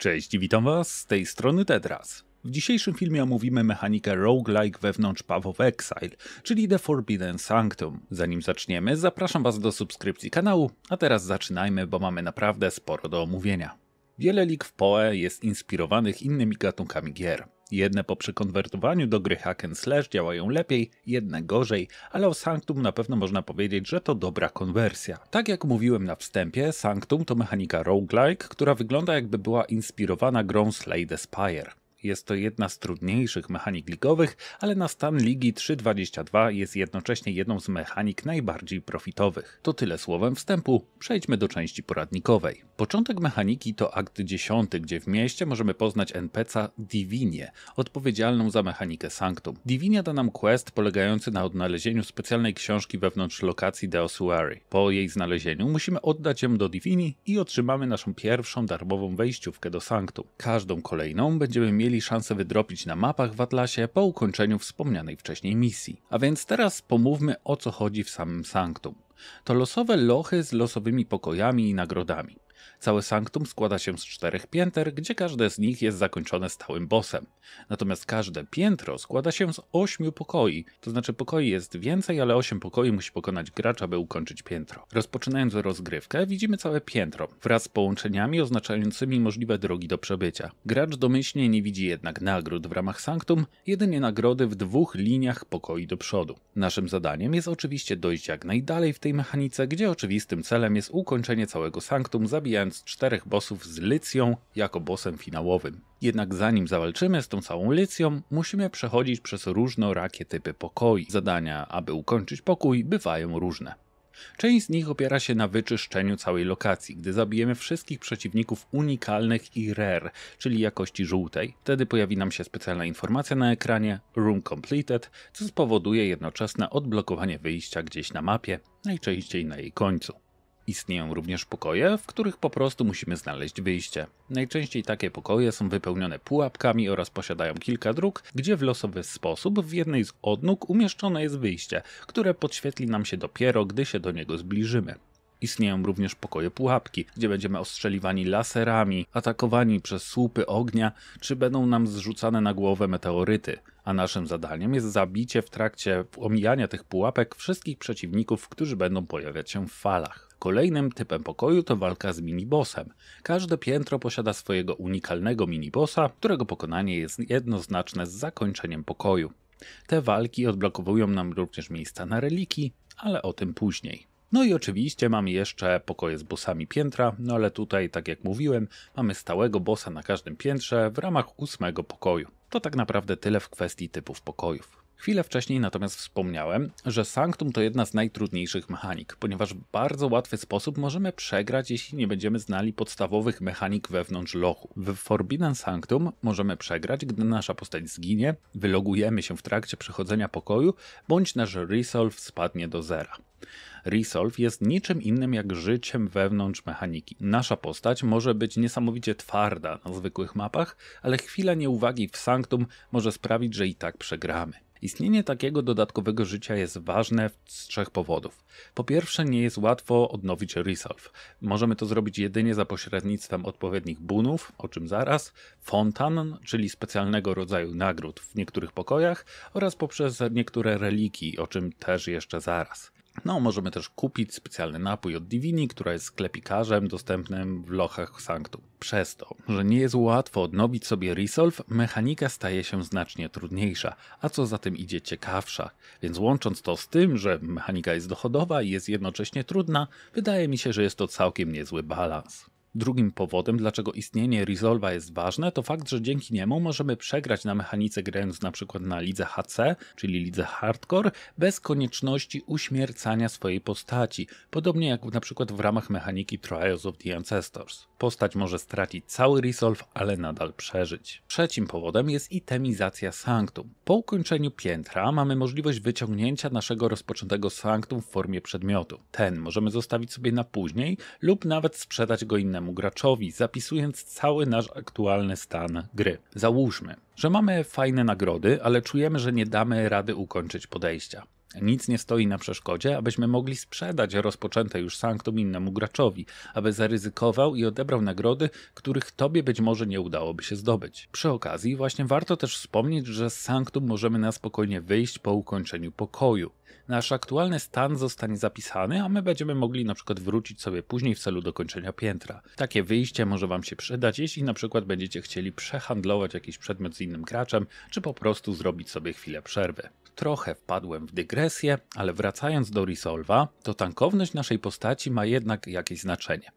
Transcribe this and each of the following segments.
Cześć, witam Was z tej strony Tedras. W dzisiejszym filmie omówimy mechanikę roguelike wewnątrz Path of Exile, czyli The Forbidden Sanctum. Zanim zaczniemy, zapraszam Was do subskrypcji kanału, a teraz zaczynajmy, bo mamy naprawdę sporo do omówienia. Wiele lig w PoE jest inspirowanych innymi gatunkami gier. Jedne po przekonwertowaniu do gry hack and slash działają lepiej, jedne gorzej, ale o Sanctum na pewno można powiedzieć, że to dobra konwersja. Tak jak mówiłem na wstępie, Sanctum to mechanika roguelike, która wygląda jakby była inspirowana grą Slay the Spire. Jest to jedna z trudniejszych mechanik ligowych, ale na stan ligi 3.22 jest jednocześnie jedną z mechanik najbardziej profitowych. To tyle słowem wstępu, przejdźmy do części poradnikowej. Początek mechaniki to akt 10, gdzie w mieście możemy poznać NPC'a Divinie, odpowiedzialną za mechanikę Sanctum. Divinia da nam quest polegający na odnalezieniu specjalnej książki wewnątrz lokacji The Ossuary. Po jej znalezieniu musimy oddać ją do Divini i otrzymamy naszą pierwszą darmową wejściówkę do Sanctum. Każdą kolejną będziemy mieli mieli szansę wydropić na mapach w Atlasie po ukończeniu wspomnianej wcześniej misji. A więc teraz pomówmy o co chodzi w samym Sanctum. To losowe lochy z losowymi pokojami i nagrodami. Całe sanktum składa się z czterech pięter, gdzie każde z nich jest zakończone stałym bossem. Natomiast każde piętro składa się z ośmiu pokoi, to znaczy pokoi jest więcej, ale osiem pokoi musi pokonać gracz, aby ukończyć piętro. Rozpoczynając rozgrywkę, widzimy całe piętro, wraz z połączeniami oznaczającymi możliwe drogi do przebycia. Gracz domyślnie nie widzi jednak nagród w ramach sanktum, jedynie nagrody w dwóch liniach pokoi do przodu. Naszym zadaniem jest oczywiście dojść jak najdalej w tej mechanice, gdzie oczywistym celem jest ukończenie całego sanktum, zabijając zabijając czterech bossów z Lycją jako bossem finałowym. Jednak zanim zawalczymy z tą całą Lycją, musimy przechodzić przez różnorakie typy pokoi. Zadania, aby ukończyć pokój, bywają różne. Część z nich opiera się na wyczyszczeniu całej lokacji, gdy zabijemy wszystkich przeciwników unikalnych i rare, czyli jakości żółtej. Wtedy pojawi nam się specjalna informacja na ekranie Room Completed, co spowoduje jednoczesne odblokowanie wyjścia gdzieś na mapie, najczęściej na jej końcu. Istnieją również pokoje, w których po prostu musimy znaleźć wyjście. Najczęściej takie pokoje są wypełnione pułapkami oraz posiadają kilka dróg, gdzie w losowy sposób w jednej z odnóg umieszczone jest wyjście, które podświetli nam się dopiero, gdy się do niego zbliżymy. Istnieją również pokoje pułapki, gdzie będziemy ostrzeliwani laserami, atakowani przez słupy ognia, czy będą nam zrzucane na głowę meteoryty. A naszym zadaniem jest zabicie w trakcie omijania tych pułapek wszystkich przeciwników, którzy będą pojawiać się w falach. Kolejnym typem pokoju to walka z minibosem. Każde piętro posiada swojego unikalnego minibosa, którego pokonanie jest jednoznaczne z zakończeniem pokoju. Te walki odblokowują nam również miejsca na reliki, ale o tym później. No i oczywiście mamy jeszcze pokoje z bossami piętra, no ale tutaj, tak jak mówiłem, mamy stałego bossa na każdym piętrze w ramach ósmego pokoju. To tak naprawdę tyle w kwestii typów pokojów. Chwilę wcześniej natomiast wspomniałem, że Sanctum to jedna z najtrudniejszych mechanik, ponieważ w bardzo łatwy sposób możemy przegrać, jeśli nie będziemy znali podstawowych mechanik wewnątrz lochu. W Forbidden Sanctum możemy przegrać, gdy nasza postać zginie, wylogujemy się w trakcie przechodzenia pokoju, bądź nasz resolve spadnie do zera. Resolve jest niczym innym jak życiem wewnątrz mechaniki. Nasza postać może być niesamowicie twarda na zwykłych mapach, ale chwila nieuwagi w Sanctum może sprawić, że i tak przegramy. Istnienie takiego dodatkowego życia jest ważne z trzech powodów. Po pierwsze, nie jest łatwo odnowić resolve. Możemy to zrobić jedynie za pośrednictwem odpowiednich bunów, o czym zaraz, fontan, czyli specjalnego rodzaju nagród w niektórych pokojach oraz poprzez niektóre reliki, o czym też jeszcze zaraz. No, możemy też kupić specjalny napój od Divini, która jest sklepikarzem dostępnym w lochach Sanctu. Przez to, że nie jest łatwo odnowić sobie Resolve, mechanika staje się znacznie trudniejsza, a co za tym idzie ciekawsza. Więc łącząc to z tym, że mechanika jest dochodowa i jest jednocześnie trudna, wydaje mi się, że jest to całkiem niezły balans. Drugim powodem, dlaczego istnienie Resolva jest ważne, to fakt, że dzięki niemu możemy przegrać na mechanice grając np. na lidze HC, czyli lidze Hardcore, bez konieczności uśmiercania swojej postaci, podobnie jak np. w ramach mechaniki Trials of the Ancestors. Postać może stracić cały Resolve, ale nadal przeżyć. Trzecim powodem jest itemizacja Sanctum. Po ukończeniu piętra mamy możliwość wyciągnięcia naszego rozpoczętego Sanctum w formie przedmiotu. Ten możemy zostawić sobie na później lub nawet sprzedać go innemu innemu graczowi, zapisując cały nasz aktualny stan gry. Załóżmy, że mamy fajne nagrody, ale czujemy, że nie damy rady ukończyć podejścia. Nic nie stoi na przeszkodzie, abyśmy mogli sprzedać rozpoczęte już sanktum innemu graczowi, aby zaryzykował i odebrał nagrody, których tobie być może nie udałoby się zdobyć. Przy okazji właśnie warto też wspomnieć, że z sanktum możemy na spokojnie wyjść po ukończeniu pokoju nasz aktualny stan zostanie zapisany, a my będziemy mogli na przykład wrócić sobie później w celu dokończenia piętra. Takie wyjście może Wam się przydać, jeśli na przykład będziecie chcieli przehandlować jakiś przedmiot z innym graczem, czy po prostu zrobić sobie chwilę przerwy. Trochę wpadłem w dygresję, ale wracając do Resolva, to tankowność naszej postaci ma jednak jakieś znaczenie.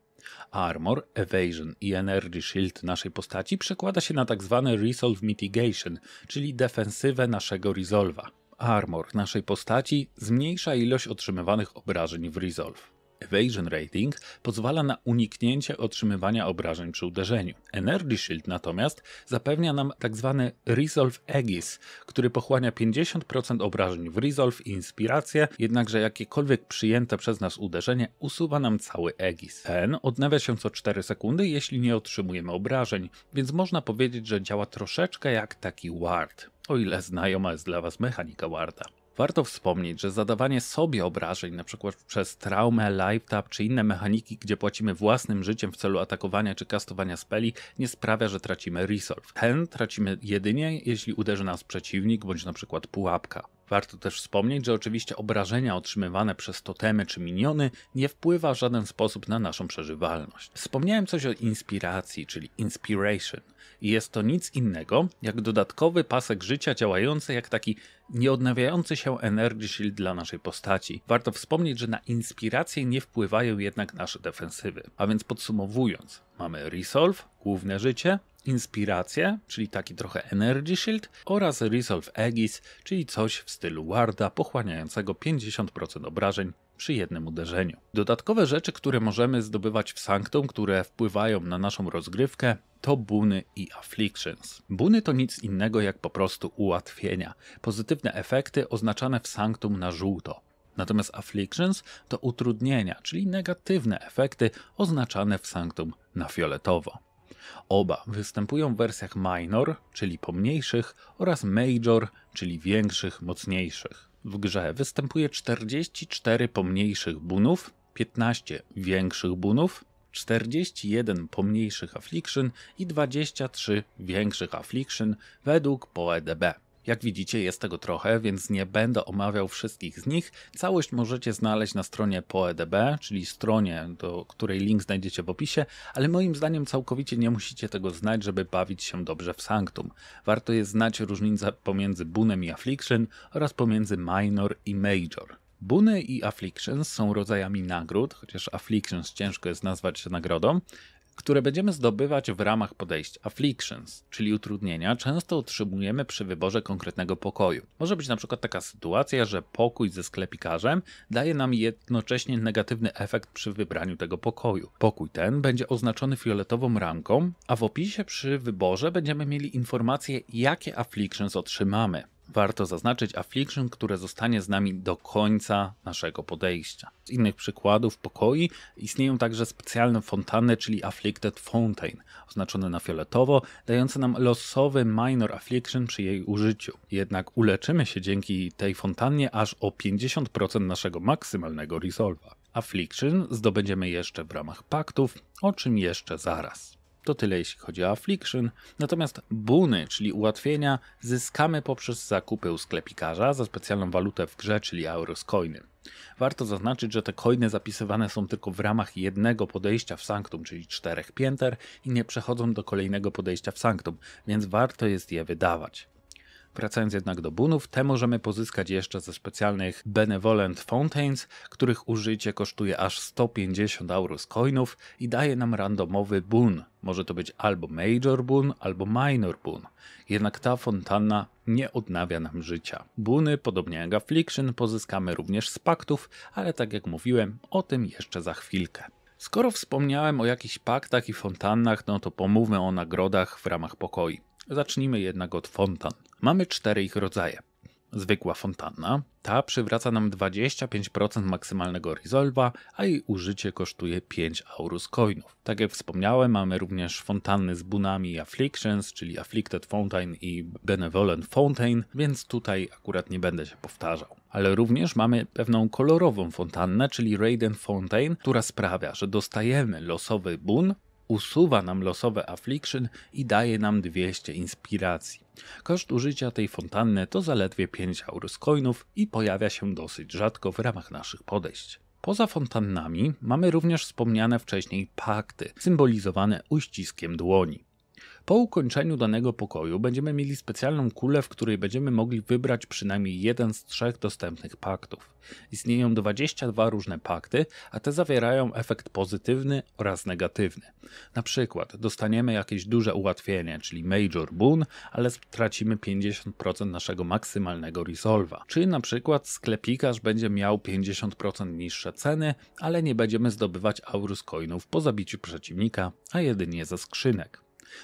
Armor, Evasion i Energy Shield naszej postaci przekłada się na tzw. Tak Resolve Mitigation, czyli defensywę naszego Resolva. Armor naszej postaci zmniejsza ilość otrzymywanych obrażeń w Resolve. Evasion Rating pozwala na uniknięcie otrzymywania obrażeń przy uderzeniu. Energy Shield natomiast zapewnia nam tzw. Tak Resolve Aegis, który pochłania 50% obrażeń w Resolve i inspirację, jednakże jakiekolwiek przyjęte przez nas uderzenie usuwa nam cały Aegis. Ten odnawia się co 4 sekundy, jeśli nie otrzymujemy obrażeń, więc można powiedzieć, że działa troszeczkę jak taki ward o ile znajoma jest dla Was mechanika Warda. Warto wspomnieć, że zadawanie sobie obrażeń, np. przez traumę, life tap czy inne mechaniki, gdzie płacimy własnym życiem w celu atakowania czy kastowania speli, nie sprawia, że tracimy resolve. Hen tracimy jedynie, jeśli uderzy nas przeciwnik bądź np. pułapka. Warto też wspomnieć, że oczywiście obrażenia otrzymywane przez totemy czy miniony nie wpływa w żaden sposób na naszą przeżywalność. Wspomniałem coś o inspiracji, czyli inspiration. I jest to nic innego jak dodatkowy pasek życia działający jak taki nieodnawiający się energy shield dla naszej postaci. Warto wspomnieć, że na inspirację nie wpływają jednak nasze defensywy. A więc podsumowując, mamy resolve, główne życie, inspirację, czyli taki trochę energy shield oraz resolve aegis, czyli coś w stylu warda pochłaniającego 50% obrażeń przy jednym uderzeniu. Dodatkowe rzeczy, które możemy zdobywać w Sanctum, które wpływają na naszą rozgrywkę, to buny i afflictions. Buny to nic innego jak po prostu ułatwienia, pozytywne efekty oznaczane w sanctum na żółto. Natomiast afflictions to utrudnienia, czyli negatywne efekty oznaczane w sanctum na fioletowo. Oba występują w wersjach minor, czyli pomniejszych, oraz major, czyli większych, mocniejszych. W grze występuje 44 pomniejszych bunów, 15 większych bunów, 41 pomniejszych affliction i 23 większych affliction według PoeDB. Jak widzicie jest tego trochę, więc nie będę omawiał wszystkich z nich. Całość możecie znaleźć na stronie PoeDB, czyli stronie, do której link znajdziecie w opisie, ale moim zdaniem całkowicie nie musicie tego znać, żeby bawić się dobrze w Sanctum. Warto jest znać różnicę pomiędzy bunem i affliction oraz pomiędzy minor i major. Buny i afflictions są rodzajami nagród, chociaż afflictions ciężko jest nazwać się nagrodą, które będziemy zdobywać w ramach podejść afflictions, czyli utrudnienia, często otrzymujemy przy wyborze konkretnego pokoju. Może być na przykład taka sytuacja, że pokój ze sklepikarzem daje nam jednocześnie negatywny efekt przy wybraniu tego pokoju. Pokój ten będzie oznaczony fioletową ramką, a w opisie przy wyborze będziemy mieli informację, jakie afflictions otrzymamy. Warto zaznaczyć affliction, które zostanie z nami do końca naszego podejścia. Z innych przykładów pokoi istnieją także specjalne fontanny, czyli afflicted fountain, oznaczone na fioletowo, dające nam losowy minor affliction przy jej użyciu. Jednak uleczymy się dzięki tej fontannie aż o 50% naszego maksymalnego resolva. Affliction zdobędziemy jeszcze w ramach paktów, o czym jeszcze zaraz. To tyle jeśli chodzi o Affliction. Natomiast buny, czyli ułatwienia, zyskamy poprzez zakupy u sklepikarza za specjalną walutę w grze, czyli euro Warto zaznaczyć, że te coiny zapisywane są tylko w ramach jednego podejścia w Sanctum, czyli czterech pięter i nie przechodzą do kolejnego podejścia w Sanctum, więc warto jest je wydawać. Wracając jednak do bunów, te możemy pozyskać jeszcze ze specjalnych Benevolent Fountains, których użycie kosztuje aż 150 Aurus Coinów i daje nam randomowy bun. Może to być albo Major bun, albo Minor bun. Jednak ta fontanna nie odnawia nam życia. Buny, podobnie jak Affliction, pozyskamy również z paktów, ale tak jak mówiłem, o tym jeszcze za chwilkę. Skoro wspomniałem o jakichś paktach i fontannach, no to pomówmy o nagrodach w ramach pokoi. Zacznijmy jednak od fontan. Mamy cztery ich rodzaje. Zwykła fontanna, ta przywraca nam 25% maksymalnego resolva, a jej użycie kosztuje 5 Aurus coinów. Tak jak wspomniałem, mamy również fontanny z bunami i afflictions, czyli afflicted fountain i benevolent fountain, więc tutaj akurat nie będę się powtarzał. Ale również mamy pewną kolorową fontannę, czyli Raiden Fountain, która sprawia, że dostajemy losowy bun, usuwa nam losowe affliction i daje nam 200 inspiracji. Koszt użycia tej fontanny to zaledwie 5 coinów i pojawia się dosyć rzadko w ramach naszych podejść. Poza fontannami mamy również wspomniane wcześniej pakty, symbolizowane uściskiem dłoni. Po ukończeniu danego pokoju będziemy mieli specjalną kulę, w której będziemy mogli wybrać przynajmniej jeden z trzech dostępnych paktów. Istnieją 22 różne pakty, a te zawierają efekt pozytywny oraz negatywny. Na przykład dostaniemy jakieś duże ułatwienie, czyli major boon, ale stracimy 50% naszego maksymalnego resolva. Czy na przykład sklepikarz będzie miał 50% niższe ceny, ale nie będziemy zdobywać aurus coinów po zabiciu przeciwnika, a jedynie ze skrzynek.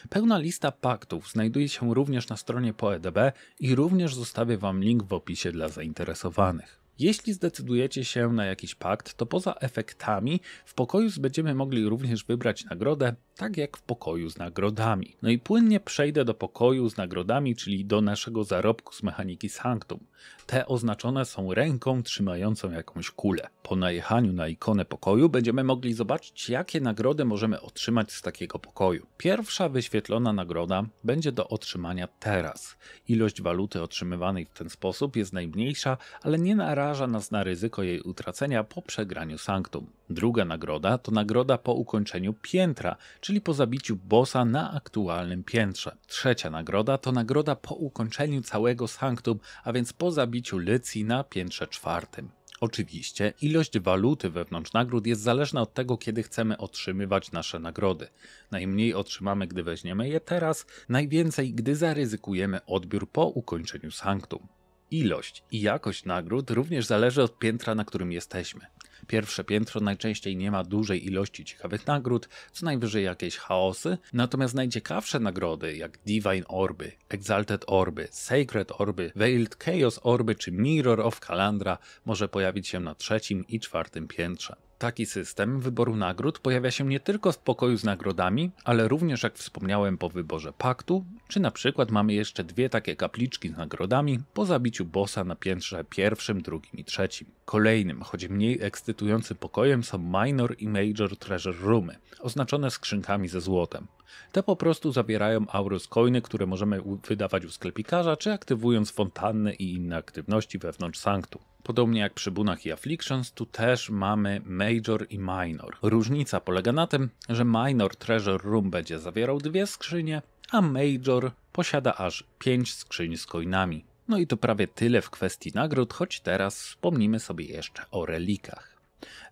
Pełna lista paktów znajduje się również na stronie PoeDB i również zostawię Wam link w opisie dla zainteresowanych. Jeśli zdecydujecie się na jakiś pakt, to poza efektami w pokoju będziemy mogli również wybrać nagrodę, tak jak w pokoju z nagrodami. No i płynnie przejdę do pokoju z nagrodami, czyli do naszego zarobku z mechaniki Sanctum. Te oznaczone są ręką trzymającą jakąś kulę. Po najechaniu na ikonę pokoju będziemy mogli zobaczyć, jakie nagrody możemy otrzymać z takiego pokoju. Pierwsza wyświetlona nagroda będzie do otrzymania teraz. Ilość waluty otrzymywanej w ten sposób jest najmniejsza, ale nie na razie naraża nas na ryzyko jej utracenia po przegraniu Sanctum. Druga nagroda to nagroda po ukończeniu piętra, czyli po zabiciu bossa na aktualnym piętrze. Trzecia nagroda to nagroda po ukończeniu całego Sanctum, a więc po zabiciu Lycji na piętrze czwartym. Oczywiście ilość waluty wewnątrz nagród jest zależna od tego, kiedy chcemy otrzymywać nasze nagrody. Najmniej otrzymamy, gdy weźmiemy je teraz, najwięcej, gdy zaryzykujemy odbiór po ukończeniu sanktum. Ilość i jakość nagród również zależy od piętra, na którym jesteśmy. Pierwsze piętro najczęściej nie ma dużej ilości ciekawych nagród, co najwyżej jakieś chaosy, natomiast najciekawsze nagrody jak Divine Orby, Exalted Orby, Sacred Orby, Veiled Chaos Orby czy Mirror of Calandra może pojawić się na trzecim i czwartym piętrze. Taki system wyboru nagród pojawia się nie tylko w pokoju z nagrodami, ale również jak wspomniałem po wyborze paktu, czy na przykład mamy jeszcze dwie takie kapliczki z nagrodami po zabiciu bossa na piętrze pierwszym, drugim i trzecim. Kolejnym, choć mniej ekscytującym pokojem są minor i major treasure roomy, oznaczone skrzynkami ze złotem. Te po prostu zabierają Aurus Coiny, które możemy wydawać u sklepikarza, czy aktywując fontanny i inne aktywności wewnątrz sanktu. Podobnie jak przy bunach i afflictions, tu też mamy major i minor. Różnica polega na tym, że minor treasure room będzie zawierał dwie skrzynie, a major posiada aż pięć skrzyń z coinami. No i to prawie tyle w kwestii nagród, choć teraz wspomnimy sobie jeszcze o relikach.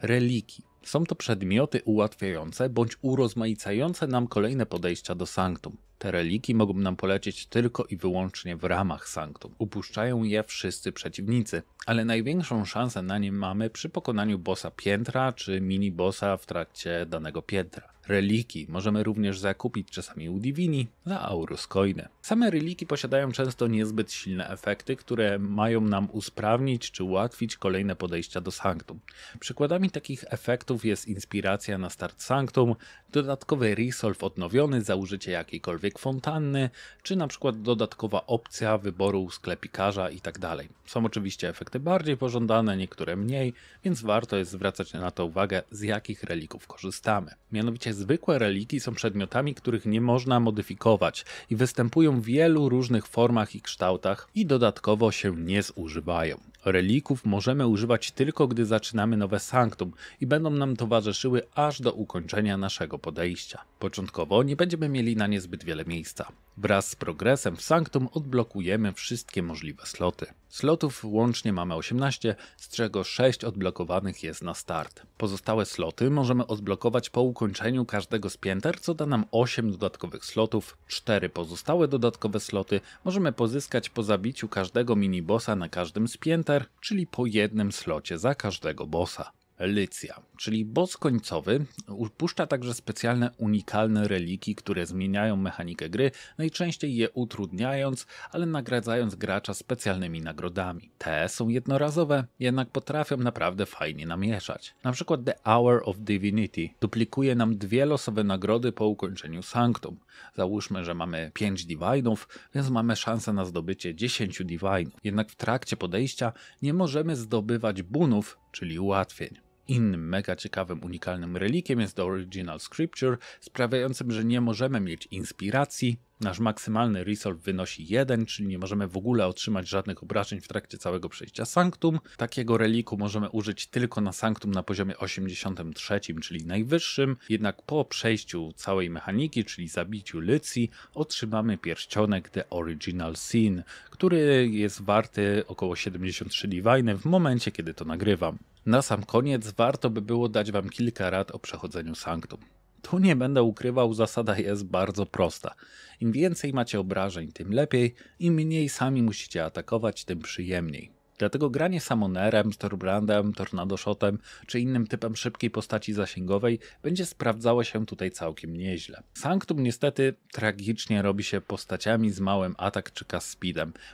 Reliki są to przedmioty ułatwiające bądź urozmaicające nam kolejne podejścia do sanktum. Te reliki mogą nam polecieć tylko i wyłącznie w ramach Sanktum. Upuszczają je wszyscy przeciwnicy, ale największą szansę na nie mamy przy pokonaniu bossa piętra czy mini bossa w trakcie danego piętra. Reliki możemy również zakupić czasami u Divini za auruskoiny. Same reliki posiadają często niezbyt silne efekty, które mają nam usprawnić czy ułatwić kolejne podejścia do sanctum. Przykładami takich efektów jest inspiracja na start sanctum, dodatkowy resolve odnowiony za użycie jakiejkolwiek jak fontanny, czy na przykład dodatkowa opcja wyboru sklepikarza itd. Tak są oczywiście efekty bardziej pożądane, niektóre mniej, więc warto jest zwracać na to uwagę, z jakich relików korzystamy. Mianowicie zwykłe reliki są przedmiotami, których nie można modyfikować i występują w wielu różnych formach i kształtach i dodatkowo się nie zużywają. Relików możemy używać tylko, gdy zaczynamy nowe sanktum i będą nam towarzyszyły aż do ukończenia naszego podejścia. Początkowo nie będziemy mieli na nie zbyt wiele miejsca. Wraz z progresem w Sanctum odblokujemy wszystkie możliwe sloty. Slotów łącznie mamy 18, z czego 6 odblokowanych jest na start. Pozostałe sloty możemy odblokować po ukończeniu każdego z pięter, co da nam 8 dodatkowych slotów. 4 pozostałe dodatkowe sloty możemy pozyskać po zabiciu każdego minibossa na każdym z pięter, czyli po jednym slocie za każdego bossa. Lycja, czyli boss końcowy, upuszcza także specjalne unikalne reliki, które zmieniają mechanikę gry, najczęściej je utrudniając, ale nagradzając gracza specjalnymi nagrodami. Te są jednorazowe, jednak potrafią naprawdę fajnie namieszać. Na przykład The Hour of Divinity duplikuje nam dwie losowe nagrody po ukończeniu Sanctum. Załóżmy, że mamy 5 divinów, więc mamy szansę na zdobycie 10 divinów. Jednak w trakcie podejścia nie możemy zdobywać bunów, czyli ułatwień innym mega ciekawym, unikalnym relikiem jest The Original Scripture, sprawiającym, że nie możemy mieć inspiracji. Nasz maksymalny resolve wynosi 1, czyli nie możemy w ogóle otrzymać żadnych obrażeń w trakcie całego przejścia Sanctum. Takiego reliku możemy użyć tylko na Sanctum na poziomie 83, czyli najwyższym. Jednak po przejściu całej mechaniki, czyli zabiciu Lycji, otrzymamy pierścionek The Original Sin, który jest warty około 73 Divine w momencie, kiedy to nagrywam. Na sam koniec warto by było dać Wam kilka rad o przechodzeniu sanktum. Tu nie będę ukrywał, zasada jest bardzo prosta. Im więcej macie obrażeń, tym lepiej, im mniej sami musicie atakować, tym przyjemniej. Dlatego granie samonerem, Storbrandem, Tornado Shotem czy innym typem szybkiej postaci zasięgowej będzie sprawdzało się tutaj całkiem nieźle. Sanctum niestety tragicznie robi się postaciami z małym atak czy cast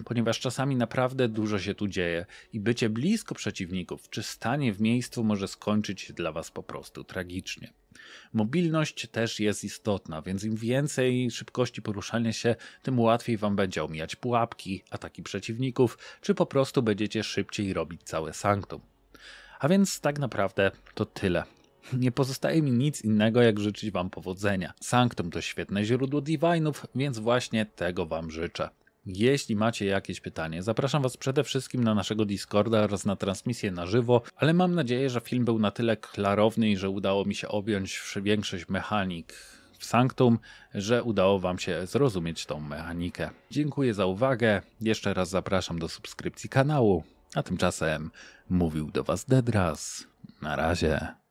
ponieważ czasami naprawdę dużo się tu dzieje i bycie blisko przeciwników czy stanie w miejscu może skończyć się dla was po prostu tragicznie. Mobilność też jest istotna, więc im więcej szybkości poruszania się, tym łatwiej wam będzie omijać pułapki, ataki przeciwników, czy po prostu będziecie szybciej robić całe sanktum. A więc tak naprawdę to tyle. Nie pozostaje mi nic innego jak życzyć wam powodzenia. Sanctum to świetne źródło divinów, więc właśnie tego wam życzę. Jeśli macie jakieś pytanie, zapraszam Was przede wszystkim na naszego Discorda oraz na transmisję na żywo, ale mam nadzieję, że film był na tyle klarowny i że udało mi się objąć większość mechanik w Sanctum, że udało Wam się zrozumieć tą mechanikę. Dziękuję za uwagę, jeszcze raz zapraszam do subskrypcji kanału, a tymczasem mówił do Was Dedras. Na razie.